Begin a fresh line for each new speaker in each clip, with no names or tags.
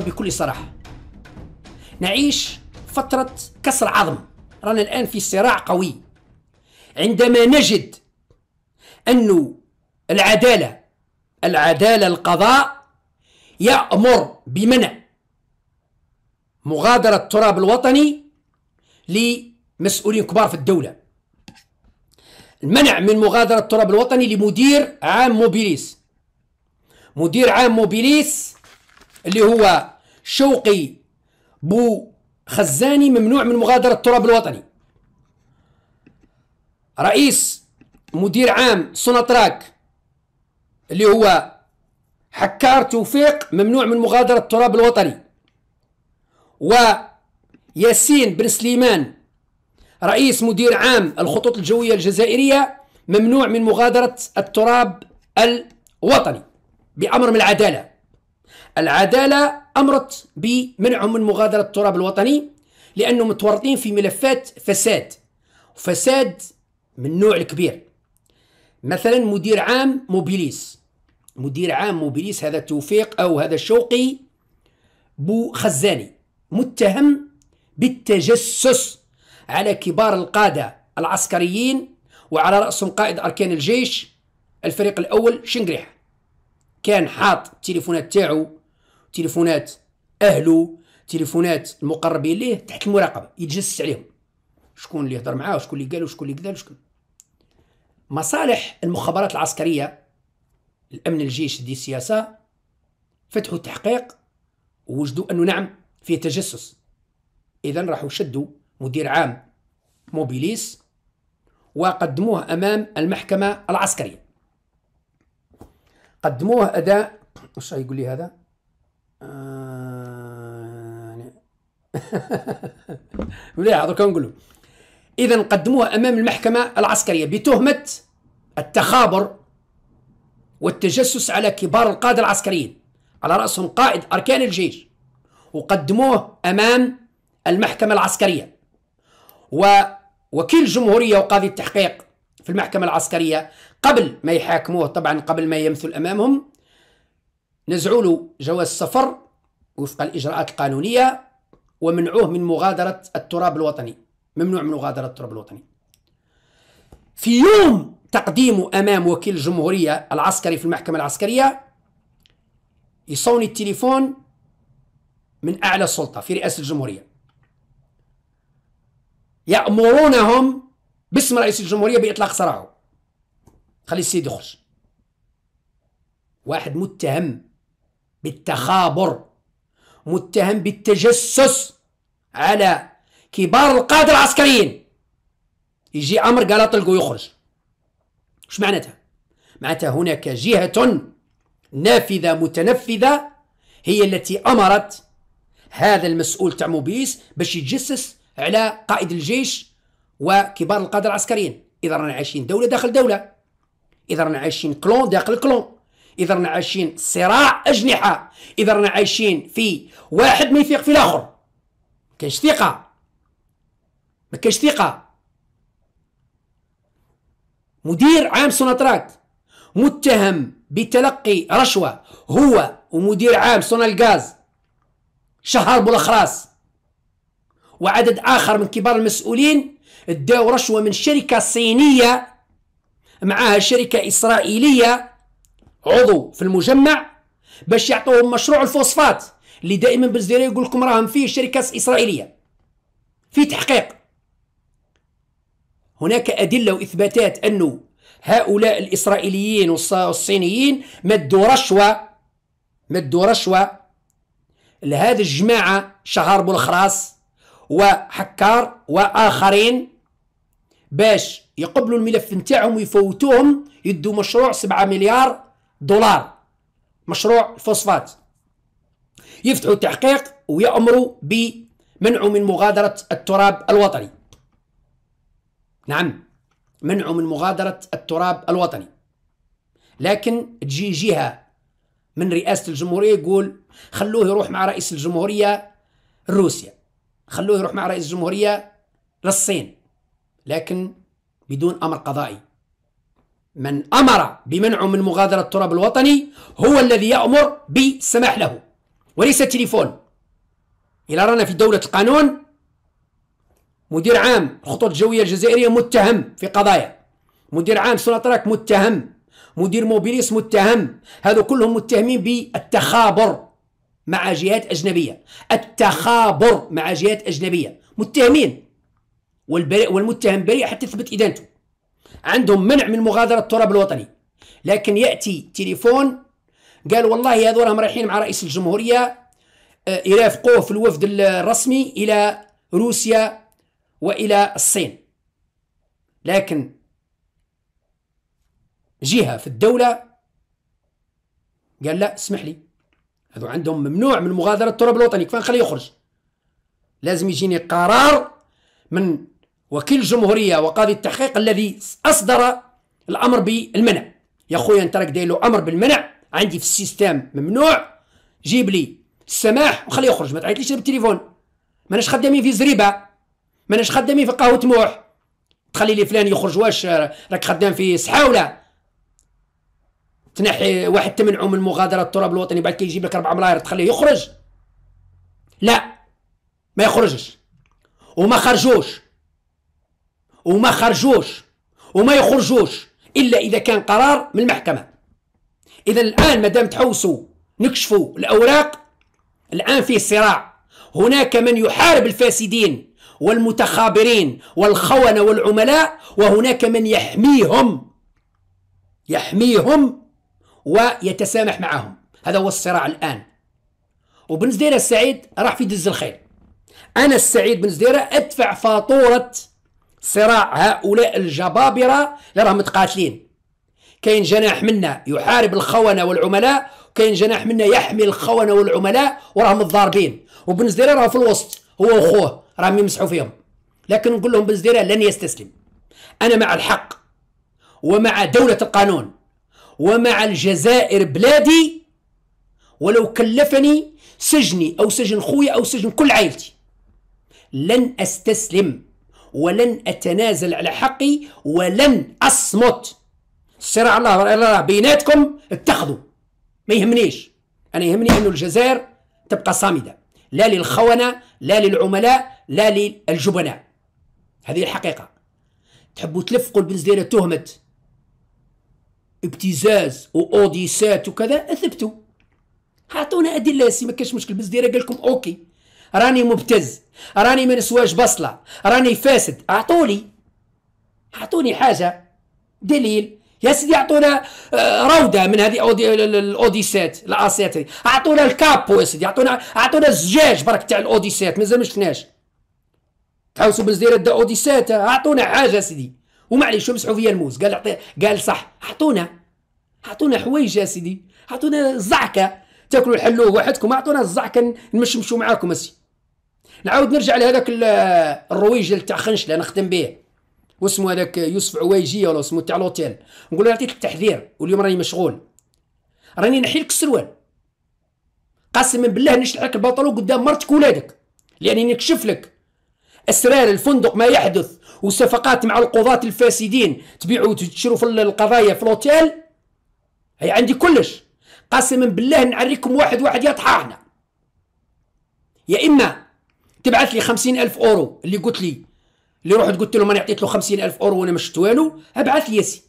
بكل صراحة نعيش فترة كسر عظم رانا الآن في صراع قوي عندما نجد أن العدالة العدالة القضاء يأمر بمنع مغادرة التراب الوطني لمسؤولين كبار في الدولة المنع من مغادرة التراب الوطني لمدير عام موبيليس مدير عام موبيليس اللي هو شوقي بو خزاني ممنوع من مغادرة التراب الوطني رئيس مدير عام سوناتراك اللي هو حكار توفيق ممنوع من مغادرة التراب الوطني وياسين بن سليمان رئيس مدير عام الخطوط الجوية الجزائرية ممنوع من مغادرة التراب الوطني بأمر من العدالة العدالة أمرت بمنعهم من مغادرة التراب الوطني لأنهم متورطين في ملفات فساد فساد من النوع الكبير مثلا مدير عام موبيليس مدير عام موبيليس هذا توفيق أو هذا شوقي بو خزاني متهم بالتجسس على كبار القادة العسكريين وعلى رأسهم قائد أركان الجيش الفريق الأول شنقريح كان حاط التليفونات تاعو تليفونات اهله تليفونات المقربين ليه تحت المراقبه يتجسس عليهم شكون اللي يهضر معاه وشكون اللي قال وشكون اللي كذا وشكون مصالح المخابرات العسكريه الامن الجيش دي السياسه فتحوا تحقيق ووجدوا انه نعم فيه تجسس اذا راحوا شدوا مدير عام موبيليس وقدموه امام المحكمه العسكريه قدموه اداء واش يقول لي هذا مليح دركا نقولوا اذا قدموها امام المحكمه العسكريه بتهمه التخابر والتجسس على كبار القاده العسكريين على راسهم قائد اركان الجيش وقدموه امام المحكمه العسكريه ووكيل الجمهوريه وقاضي التحقيق في المحكمه العسكريه قبل ما يحاكموه طبعا قبل ما يمثل امامهم نزعوا له جواز السفر وفق الإجراءات القانونية ومنعوه من مغادرة التراب الوطني ممنوع من مغادرة التراب الوطني في يوم تقديمه أمام وكيل الجمهورية العسكري في المحكمة العسكرية يصوني التليفون من أعلى السلطة في رئاسة الجمهورية يأمرونهم باسم رئيس الجمهورية بإطلاق سراحه خلي السيد يخرج واحد متهم بالتخابر متهم بالتجسس على كبار القادة العسكريين يجي أمر قال اطلقوا يخرج وش معناتها؟ معناتها هناك جهة نافذة متنفذة هي التي أمرت هذا المسؤول تاع موبيس باش يتجسس على قائد الجيش وكبار القادة العسكريين إذا رانا عايشين دولة داخل دولة إذا رانا عايشين كلون داخل كلون اذا رانا عايشين صراع اجنحه اذا رانا عايشين في واحد ما يثيق في الاخر ما كاينش ثقه ما كاينش ثقه مدير عام سوناطراك متهم بتلقي رشوه هو ومدير عام الغاز شهر بولخراس وعدد اخر من كبار المسؤولين اداو رشوه من شركه صينيه معاها شركه اسرائيليه عضو في المجمع باش يعطوهم مشروع الفوسفات اللي دائما بالجزائر يقول لكم راهم فيه شركات إسرائيلية في تحقيق هناك ادله واثباتات انه هؤلاء الاسرائيليين والصينيين مدوا رشوه مدوا رشوه لهذه الجماعه شهار بولخراس وحكار واخرين باش يقبلوا الملف نتاعهم ويفوتوهم يدوا مشروع 7 مليار دولار مشروع الفوسفات يفتحوا التحقيق ويأمروا بمنعه من مغادرة التراب الوطني نعم منعه من مغادرة التراب الوطني لكن تجي جهة من رئاسة الجمهورية يقول خلوه يروح مع رئيس الجمهورية روسيا خلوه يروح مع رئيس الجمهورية للصين لكن بدون أمر قضائي من أمر بمنعه من مغادرة التراب الوطني هو الذي يأمر بالسماح له وليس تليفون إلا رانا في دولة القانون مدير عام الخطوط الجوية الجزائرية متهم في قضايا مدير عام سوناتراك متهم مدير موبيليس متهم هذو كلهم متهمين بالتخابر مع جهات أجنبية التخابر مع جهات أجنبية متهمين والمتهم بريء حتى تثبت إدانته عندهم منع من مغادره التراب الوطني لكن ياتي تليفون قال والله هذول رايحين مع رئيس الجمهوريه آه، يرافقوه في الوفد الرسمي الى روسيا والى الصين لكن جهه في الدوله قال لا اسمح لي هذو عندهم ممنوع من مغادره التراب الوطني كيف نخليه يخرج لازم يجيني قرار من وكيل الجمهوريه وقاضي التحقيق الذي اصدر الامر بالمنع يا خويا انت راك داير له امر بالمنع عندي في السيستم ممنوع جيب لي السماح وخليه يخرج ما تعيطليش بالتليفون ماناش خدامين في زريبه ماناش خدامين في قهوه موح تخلي لي فلان يخرج واش راك خدام في سحاوله تنحي واحد تمنعه من مغادره التراب الوطني بعد كي يجيب لك اربع ملاير تخليه يخرج لا ما يخرجش وما خرجوش وما خرجوش وما يخرجوش الا اذا كان قرار من المحكمه اذا الان مادام تحوسوا نكشفوا الاوراق الان في صراع هناك من يحارب الفاسدين والمتخابرين والخونه والعملاء وهناك من يحميهم يحميهم ويتسامح معهم هذا هو الصراع الان وبن زديره السعيد راح في دز الخيل انا السعيد بن زديره ادفع فاتوره صراع هؤلاء الجبابرة اللي راهم متقاتلين كاين جناح منا يحارب الخونة والعملاء وكاين جناح منا يحمي الخونة والعملاء وراهم متضاربين وبن راه في الوسط هو وخوه راهم يمسحوا فيهم لكن نقول لهم بن لن يستسلم أنا مع الحق ومع دولة القانون ومع الجزائر بلادي ولو كلفني سجني أو سجن خويا أو سجن كل عائلتي لن أستسلم ولن أتنازل على حقي ولن أصمت الصراع الله الله بيناتكم اتخذوا ما يهمنيش أنا يهمني أن الجزائر تبقى صامدة لا للخونة لا للعملاء لا للجبناء هذه الحقيقة تحبوا تلفقوا البنزليرة تهمة ابتزاز وأوديسات وكذا أثبتوا أعطونا أدلة سي ما كاش مشكل البنزليرة قال لكم أوكي راني مبتز راني ما نسواش بصلة راني فاسد أعطوني أعطوني حاجة دليل يا سيدي أعطونا آه، روضة من هذه الأوديسات الأسيات أعطونا الكابو يا سيدي أعطونا أعطونا الزجاج برك تاع الأوديسات مازال ما شفناش تحوسوا دا أوديسات أعطونا حاجة سيدي ومعليش مسحوا فيا الموز قال قال صح أعطونا أعطونا حوايج يا سيدي أعطونا زعكة تاكلوا الحلوه وحدكم اعطونا كان نمشمشوا معاكم اسي نعاود نرجع لهذاك الرويج تاع خنشله نخدم به واسمه هذاك يوسف عويجي ولا اسمو تاع لوتيل نقول له عطيت التحذير واليوم راني مشغول راني نحي لك السروال قسما بالله نشلح لك البنطلون قدام مرتك وولادك لاني نكشف لك اسرار الفندق ما يحدث وصفقات مع القضاة الفاسدين تبيعوا وتشروا في القضايا في الاوتيل هي عندي كلش قسما بالله نعريكم واحد واحد يطحعنا يا اما تبعث لي خمسين الف اورو اللي قلت لي اللي رحت قلت لهم انا عطيت له خمسين الف اورو وانا مش توالو والو ابعث لي ياسي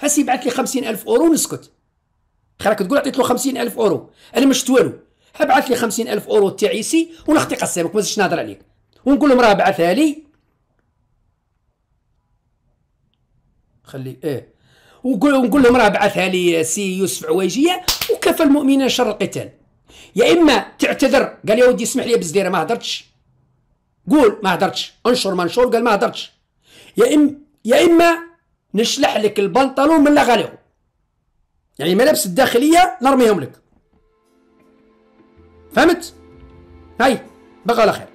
هسي بعث لي خمسين الف اورو ونسكت خلاك تقول عطيت له خمسين الف اورو انا مش توالو والو ابعث لي خمسين الف اورو تاع ياسي ونخطي قسامك ما زدتش نهضر عليك ونقول لهم راه بعثها لي خلي ايه ونقول لهم راه بعثها لي سي يوسف عويجيه وكفى المؤمنين شر القتال يا اما تعتذر قال يا ودي اسمح لي بالزديره ما هدرتش قول ما هدرتش انشر منشور قال ما هدرتش يا اما يا اما نشلح لك البنطلون من لا يعني ملابس الداخليه نرميهم لك فهمت هاي بقى على خير